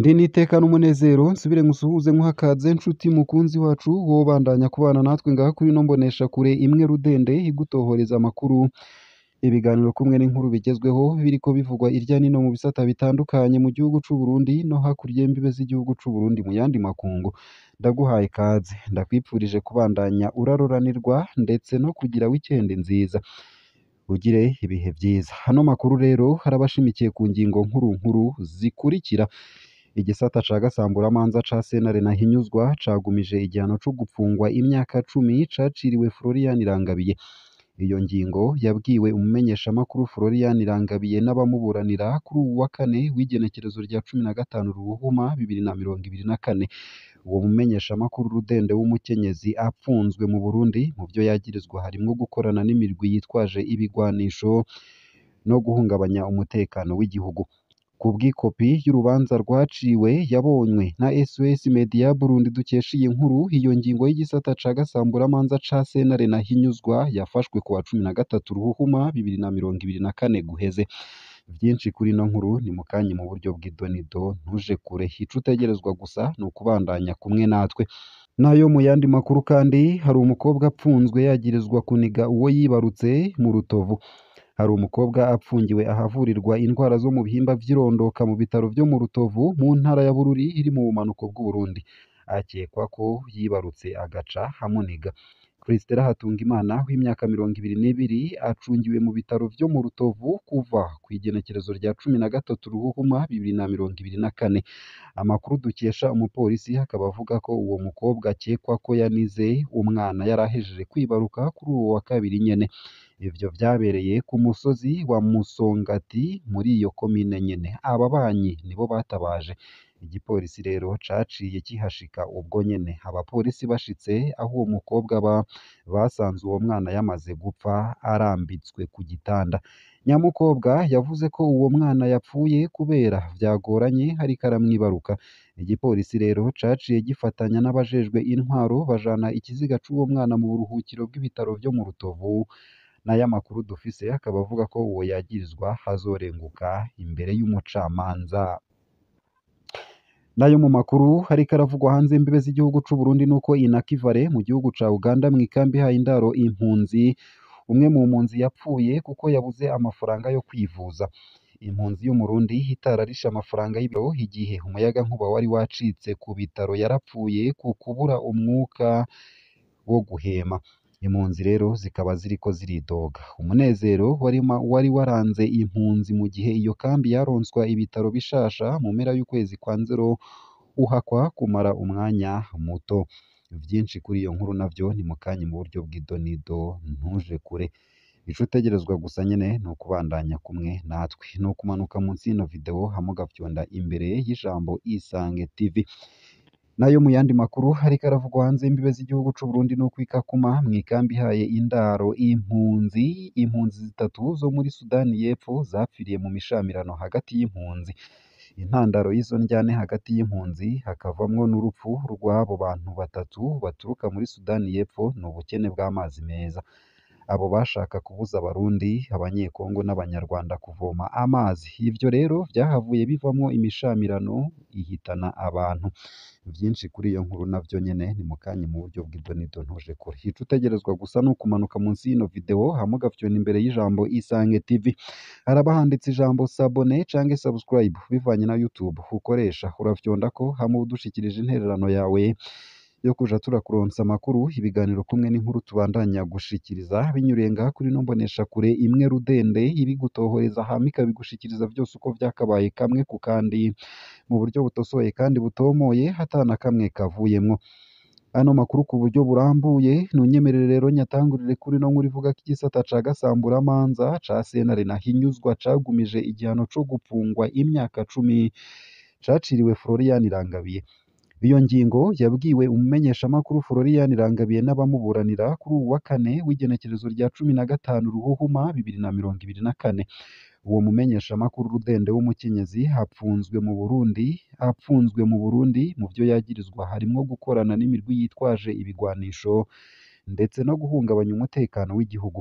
ndi n'iteka n'umunezero nsubire ngusuhuze nkuhakadze nshuti mukunzi wacu wowe ubandanya kubana natwe ngaha kuri ino mbonesha kure imwe rudende igutohoreza amakuru ibiganiro kumwe n'inkuru bigezweho biriko bivugwa irya nino mu bisata bitandukanye mu gihugu cy’u Burundi no hakurya imbibe z'igihugu cy’u Burundi mu yandi makungu ndaguhaye ikaze ndakwipfurije kubandanya uraroranirwa ndetse no kugira wikendi nziza ugire ibihe byiza hano makuru rero harabashimikiye ku ngingo nkuru nkuru zikurikira Igisata ca gasamburamanza ca sentare Ntahinyuzwa cagumije igihano co gupfungwa imyaka cumi caciriwe Florian Irangabiye. Iyo ngingo yabwiwe umumenyeshamakuru Florian Irangabiye n'abamuburanira kuri uyu wa Kane w'igenekerezo rya cumi na gatanu Ruhuhuma bibiri na mirongo ibiri na kane. Uwo mumenyeshamakuru Rudende w'umukenyezi apfunzwe mu Burundi mu byo yagirizwa harimo gukorana n'imirwi yitwaje ibigwanisho no guhungabanya umutekano w'igihugu. ku bw'ikopi y'urubanza rwaciwe yabonywe na SOS Media Burundi dukesha iyi nkuru iyo ngingo y'igisata ca gasamburamanza ca sentare na hinyuzwa yafashwe ku wa cumi na gatatu ruhuhuma bibiri na mirongo ibiri na kane guheze byinshi kuri ino nkuru ni mu kanya mu buryo bw'idonido ntuje kure ico utegerezwa gusa ni ukubandanya kumwe natwe nayo mu yandi makuru kandi hari umukobwa apfunzwe yagirizwa kuniga uwo yibarutse mu rutovu Hari umukobwa apfungiwe ahavurirwa indwara zo mu bihimba by'irondoka mu bitaro byo mu Rutovu mu ntara ya Bururi iri mu bumanuko bw'u akekwa ko yibarutse agaca amuniga Christella imana w'imyaka mirongo ibiri n'ibiri acungiwe mu bitaro byo mu Rutovu kuva ku igenekerezo rya cumi na gatatu Ruhuhuma bibiri na mirongo ibiri na kane amakuru dukesha umupolisi akaba avuga ko uwo mukobwa akekwa ko yanize umwana yari ahejeje kwibaruka kuri uwo wa kabiri nyene Ibyo byabereye ku musozi wa Musongati muri iyo komine nyene. Ababanyi nibo batabaje. Igipolisi rero caciye kihashika ubwo nyene. Abapolisi bashitse aho uwo mukobwa ba basanze uwo mwana yamaze gupfa arambitswe ku gitanda. Nyamukobwa yavuze ko uwo mwana yapfuye kubera vyagoranye hariko aramwibaruka. Igipolisi rero caciye gifatanya n'abajejwe intwaro bajana ikiziga c'uwo mwana mu buruhukiro bw'ibitaro vyo mu Rutovu. n'aya makuru dufise akaba avuga ko uwo yagirizwa hazorenguka imbere y'umucamanza nayo mu makuru ariko aravugwa hanze imbibe z'igihugu cy'u Burundi nuko inakivare mu gihugu cya Uganda mu ikambi ha indaro impunzi umwe mu mpunzi yapfuye kuko yabuze amafaranga yo kwivuza impunzi y'umurundi itararisha amafaranga y'ibiro igihe umuyaga nkuba wari wacitse ku bitaro yarapfuye ku kubura umwuka wo guhema Impunzi rero zikaba ziriko ziridoga. Umunezero wari waranze impunzi mu gihe iyo kambi yaronswa ibitaro bishasha mu mpera y'ukwezi kwa Nzero uhakwa kumara umwanya muto. byinshi kuri iyo nkuru nabyo ni mu kanya mu buryo bw'idonido ntuje kure. Ico utegerezwa gusa nyine ni ukubandanya kumwe natwe. Ni ukumanuka munsi y'ino video hamwe imbere y'ijambo Isange TV. nayo mu yandi makuru ariko aravugwa hanze imbibe z'igihugu cy'u Burundi no kwikakuma mu ikambi ihaye indaro impunzi impunzi zitatu zo muri Sudani y'Epfo zapfiriye mu mishamirano hagati y'impunzi intandaro y'izo njyane hagati y'impunzi hakavamo n'urupfu rw'abo bantu batatu baturuka muri Sudani y'Epfo ni ubukene bw'amazi meza abo bashaka kubuza Abarundi, Abanyekongo n'Abanyarwanda kuvoma amazi. Ivyo rero byahavuye bivamo imishamirano ihitana abantu. byinshi kuri iyo nkuru nabyo nyene ni mu kanya mu buryo bw'idonido ntoje kure. Ico utegerezwa gusa ni kumanuka munsi y'ino video hama imbere y'ijambo Isange TV. Haraba handitse ijambo "Sabone" canke "Subscribe" bivanye na YouTube ukoresha. Urafyondako ko uba udushyikirije intererano yawe. yo kujya turakuronsa amakuru ibiganiro kumwe n'inkuru tubandanya gushikiriza binyuriye ngaha kuri ino mboneshakure imwe rudende ibigutohoreza hama ikabigushikiriza byose uko byakabaye kamwe ku kandi mu buryo butosoye kandi butomoye hatana kamwe kavuyemo ano makuru ku buryo burambuye ntunyemerere rero nyatangurire kuri no nkuru ivuga ko igisata ca gasambura manza ca sentare nahinyuzwa cagumije igihano cyo gupfungwa imyaka cumi caciriwe Florian Rangabiye Iyo ngingo yabwiwe umumenyeshamakuru Florian Rangabiye n'abamuburanira kuri uyu Kane w'igenekerezo rya cumi na gatanu Ruhuhuma bibiri na mirongo ibiri na kane. Uwo mumenyeshamakuru Rudende w'Umukenyezi apfunzwe mu Burundi apfunzwe mu Burundi mu byo yagirizwa harimo gukorana n'imirwi yitwaje ibigwanisho ndetse no guhungabanya umutekano w'igihugu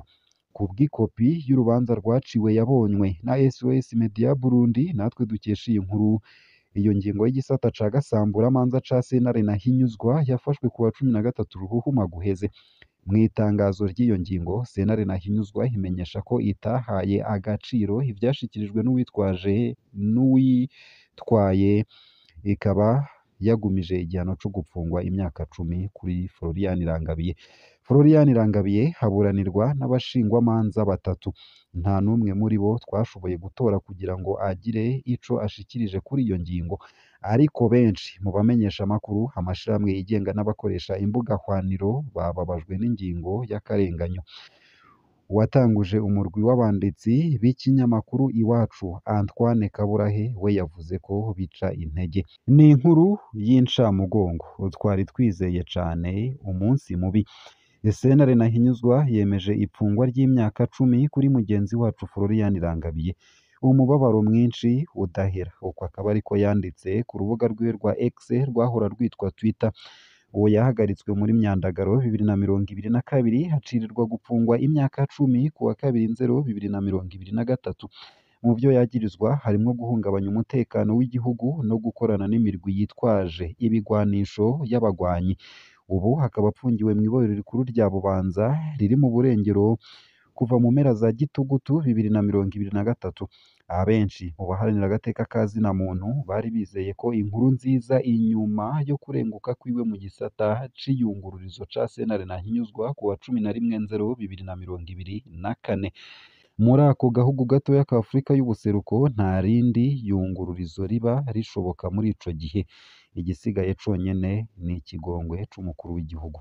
ku bwikopi y'urubanza rwaciwe yabonywe na SOS Media Burundi natwe dukesha iyi nkuru Iyo ngingo y'igisata ca gasamburamanza ca sentare nahinyuzwa yafashwe ku wa cumi na gatatu Ruhuhuma guheze. Mu itangazo ry'iyo ngingo, Senare nahinyuzwa imenyesha ko itahaye agaciro ivyashikirijwe n'uwitwaye ikaba yagumije igihano cyo gufungwa imyaka cumi kuri Florian Irangabiye. Florian Rangabiye haburanirwa n'abashingwamanza batatu nta n'umwe muri bo twashoboye gutora kugira ngo agire ico ashikirije kuri iyo ngingo ariko benshi mu bamenyeshamakuru amashyirahamwe amashirahamwe yigenga n'abakoresha imbuga hwaniro bababajwe n'ingingo y'akarenganyo uwatanguje umurwi w'abanditsi b'ikinyamakuru Iwacu Antoine Kaburahe we yavuze ko bica intege ni inkuru y'incamugongo twari twizeye cyane umunsi mubi Senare Ntahinyuzwa yemeje ifungwa ry'imyaka cumi kuri mugenzi wacu Florian Rangabiye umubabaro mwinshi udahera uko akaba ariko yanditse ku rubuga rwe rwa X rwahora rwitwa Twitter uwo yahagaritswe muri Myandaragaro bibiri na mirongo ibiri na kabiri hacirirwa gufungwa imyaka cumi ku wa kabiri Nzero bibiri na mirongo ibiri na gatatu mu byo yagirizwa harimo guhungabanya umutekano w'igihugu no gukorana n'imirwi yitwaje ibigwanisho y'abagwanyi ubu hakaba apfungiwe mu iborero rikuru rya Bubanza riri mu Burengero kuva mu mpera za Gitugutu bibiri na mirongo ibiri na gatatu Abenshi mu baharanira agateka ka zina muntu bari bizeye ko inkuru nziza inyuma yo kurenguka kwiwe mu gisata c'iyungururizo ca Sentare Ntahinyuzwa kuwa cumi na rimwe Nzero bibiri na mirongo ibiri na kane muri ako gahugu gatoya ka Afurika y'ubuseruko nta rindi yungururizo riba rishoboka muri ico gihe igisigaye conyene ni ikigongwe c'umukuru w'igihugu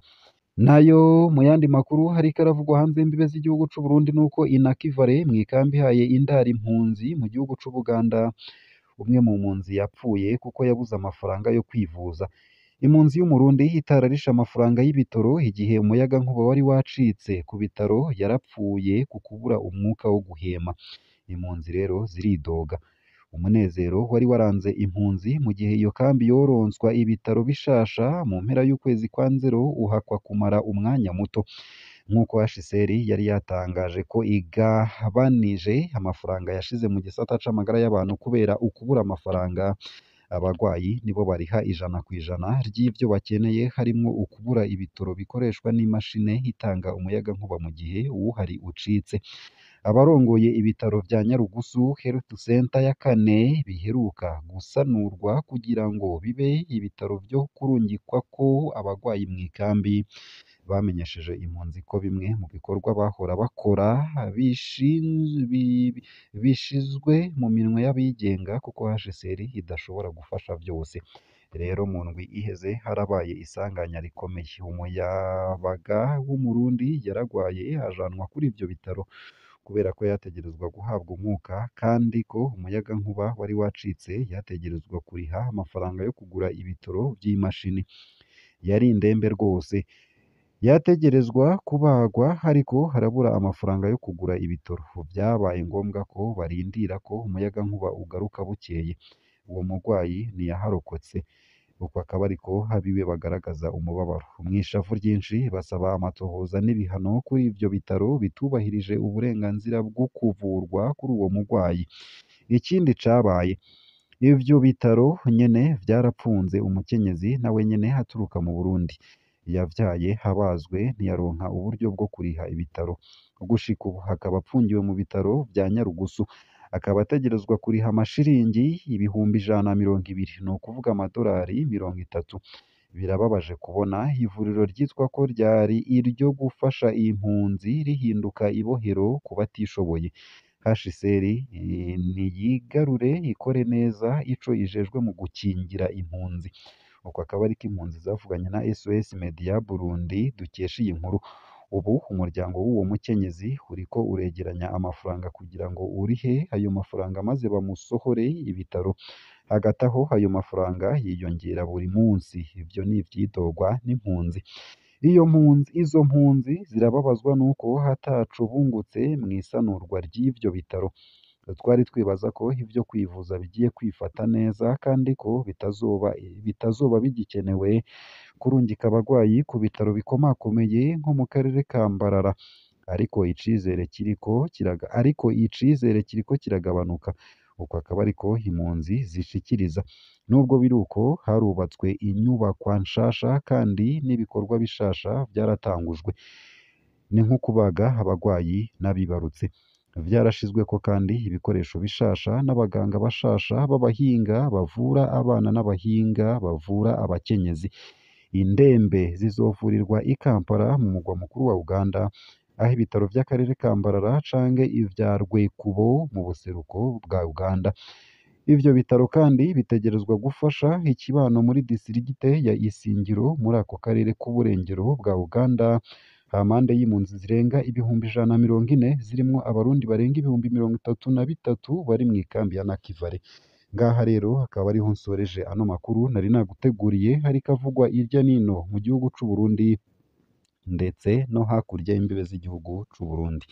nayo mu yandi makuru hari karavugwa hanze y'imbibe z'igihugu cy'u Burundi nuko inakivare mu ikambi ihaye indari impunzi mu gihugu cy'u Buganda umwe mu mpunzi yapfuye kuko yabuze amafaranga yo kwivuza impunzi y'umurundi itararisha amafaranga y'ibitaro igihe umuyaga nkuba wari wacitse ku bitaro yarapfuye ku kubura umwuka wo guhema impunzi rero ziridoga umunezero wari waranze impunzi mu gihe iyo kambi yoronswa ibitaro bishasha mu mpera y'ukwezi kwa Nzero uhakwa kumara umwanya muto nk'uko HCR yari yatangaje ko igabanije amafaranga yashize mu gisata c'amagara y'abantu kubera ukubura amafaranga abarwayi nibo bariha ijana ku ijana ry'ibyo bakeneye harimo ukubura ibitaro bikoreshwa n'imashini itanga nkuba mu gihe uhari ucitse abarongoye ibitaro bya Nyarugusu Health Center ya kane biheruka gusanurwa kugira ngo bibe ibitaro byo kurungikwa ko abarwayi mu ikambi bamenyesheje impunzi ko bimwe mu bikorwa bahora bakora bishizwe mu minwe y'abigenga kuko HCR idashobora gufasha byose rero mu ndwi iheze harabaye isanganya rikomeye umuyabaga w'umurundi yaragwaye ajyanwa kuri ibyo bitaro kubera ko yategerezwa guhabwa umwuka kandi ko umuyaga umuyagankuba wari wacitse yategerezwa kuriha amafaranga yo kugura ibitaro by'imashini yari indembe rwose yategerezwa kubagwa ariko harabura amafaranga yo kugura ibitaro byabaye ngombwa ko barindira ko umuyagankuba ugaruka bukeye uwo murwayi ntiyaharokotse uku akaba ariko habiwe bagaragaza umubabaro mu ishavu ryinshi basaba amatohoza n'ibihano kuri ibyo bitaro bitubahirije uburenganzira bwo kuvurwa kuri uwo murwayi ikindi cabaye ibyo bitaro nyene byarapfunze umukenyezi nawe nyene aturuka mu Burundi yabyaye habazwe ntiyaronka uburyo bwo kuriha ibitaro gushika ubu akaba apfungiwe mu bitaro bya Nyarugusu akaba ategerezwa kuriha amashiringi ibihumbi ijana mirongo ibiri ni ukuvuga amadolari mirongo itatu birababaje kubona ivuriro ryitwa ko ryari iryo gufasha impunzi rihinduka ibohero ku batishoboye HCR eh, ntiyigarure ikore neza ico ijejwe mu gukingira impunzi Uku akaba ari impunzi zavuganye na SOS Media Burundi dukesha iyi nkuru ubu umuryango w'uwo mukenyezi ko uregeranya amafaranga kugira ngo urihe ayo mafaranga maze bamusohore ibitaro hagati aho ayo mafaranga yiyongera buri munsi ibyo ni ivyidogwa n'impunzi iyo mpunzi izo mpunzi zirababazwa nuko hatacubungutse mw'isanurwa ry’ibyo bitaro twari twibaza ko ibyo kwivuza bigiye kwifata neza kandi ko bitazoba bigikenewe kurungika abarwayi ku bitaro bikomakomeye nko mu karere ka Mbarara ariko icyizere kiriko ariko icyizere kiriko kiragabanuka uko akaba ariko impunzi zishikiriza nubwo biri uko harubatswe inyubakwa nshasha kandi n'ibikorwa bishasha byaratangujwe ni nko kubaga abarwayi n'abibarutse byarashizweko kandi ibikoresho bishasha n'abaganga bashasha b'abahinga bavura abana n'abahinga bavura abakenyezi indembe zizovurirwa i Kampala mu mugwa mukuru wa Uganda aho ibitaro by'akarere ka Mbarara canke ivya Rwekubo mu buseruko bwa Uganda ivyo bitaro kandi bitegerezwa gufasha ikibano muri disirigite ya Isingiro muri ako karere k'uburengero bwa Uganda hampande y'impunzi zirenga ibihumbi ijana na mirongo ine zirimo abarundi barenga ibihumbi mirongo itatu na bitatu bari mu ikambi ya Nakivale ngaha rero hakaba ariho nsoreje ano makuru nari naguteguriye hari kavugwa hirya n'ino mu gihugu cy'u Burundi ndetse no hakurya y'imbibe z'igihugu cy'u Burundi